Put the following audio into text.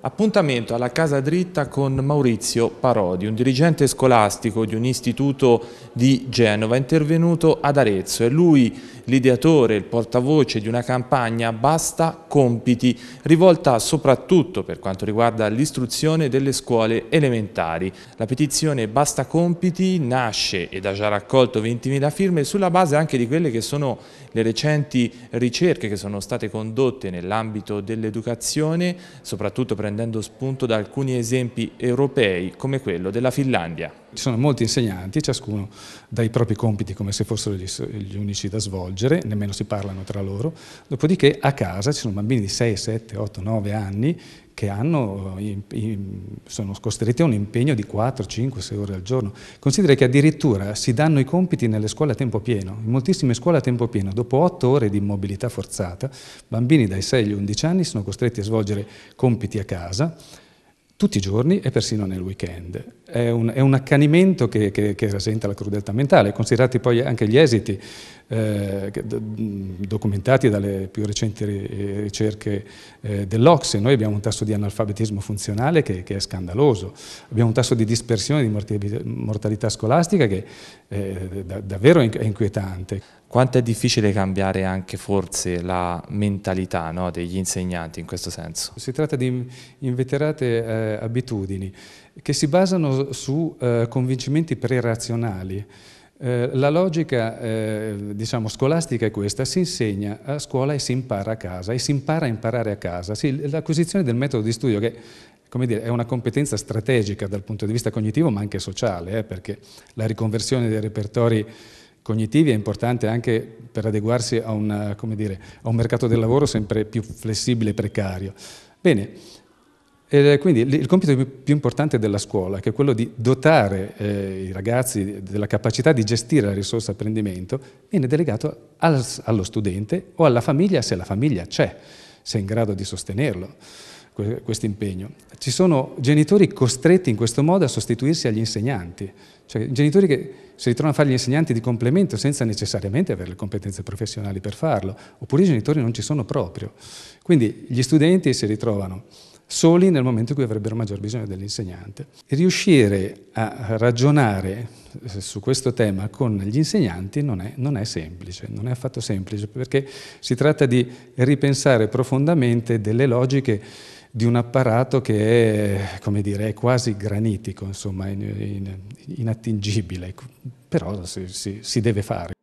Appuntamento alla Casa Dritta con Maurizio Parodi, un dirigente scolastico di un istituto di Genova intervenuto ad Arezzo. È lui l'ideatore, il portavoce di una campagna Basta Compiti, rivolta soprattutto per quanto riguarda l'istruzione delle scuole elementari. La petizione Basta Compiti nasce ed ha già raccolto 20.000 firme sulla base anche di quelle che sono le recenti ricerche che sono state condotte nell'ambito dell'educazione, soprattutto prendendo prendendo spunto da alcuni esempi europei come quello della Finlandia. Ci sono molti insegnanti, ciascuno dà i propri compiti come se fossero gli, gli unici da svolgere, nemmeno si parlano tra loro, dopodiché a casa ci sono bambini di 6, 7, 8, 9 anni che hanno, eh, sono costretti a un impegno di 4, 5, 6 ore al giorno. Considera che addirittura si danno i compiti nelle scuole a tempo pieno, in moltissime scuole a tempo pieno, dopo 8 ore di mobilità forzata, bambini dai 6 agli 11 anni sono costretti a svolgere compiti a casa, tutti i giorni e persino nel weekend. È un, è un accanimento che, che, che, rasenta la crudeltà mentale, considerati poi anche gli esiti eh, documentati dalle più recenti ricerche eh, dell'Ocse. Noi abbiamo un tasso di analfabetismo funzionale che, che, è scandaloso, abbiamo un tasso di dispersione di mortalità scolastica che eh, da, davvero è inquietante. Quanto è difficile cambiare anche forse la mentalità no, degli insegnanti in questo senso? Si tratta di inveterate eh, abitudini che si basano su eh, convincimenti prerazionali. Eh, la logica eh, diciamo, scolastica è questa, si insegna a scuola e si impara a casa, e si impara a imparare a casa. Sì, l'acquisizione del metodo di studio, che dire, è una competenza strategica dal punto di vista cognitivo ma anche sociale, eh, perché la riconversione dei repertori cognitivi è importante anche per adeguarsi a, una, dire, a un mercato del lavoro sempre più flessibile e precario. Bene, e quindi il compito più importante della scuola, che è quello di dotare eh, i ragazzi della capacità di gestire la risorsa apprendimento, viene delegato al, allo studente o alla famiglia, se la famiglia c'è, se è in grado di sostenerlo, que questo impegno. Ci sono genitori costretti in questo modo a sostituirsi agli insegnanti, cioè genitori che si ritrovano a fare gli insegnanti di complemento senza necessariamente avere le competenze professionali per farlo, oppure i genitori non ci sono proprio. Quindi gli studenti si ritrovano soli nel momento in cui avrebbero maggior bisogno dell'insegnante. Riuscire a ragionare eh, su questo tema con gli insegnanti non è, non è, semplice, non è affatto semplice, perché si tratta di ripensare profondamente delle logiche di un apparato che è, come dire, è quasi granitico, insomma, inattingibile, però si, si, si deve fare.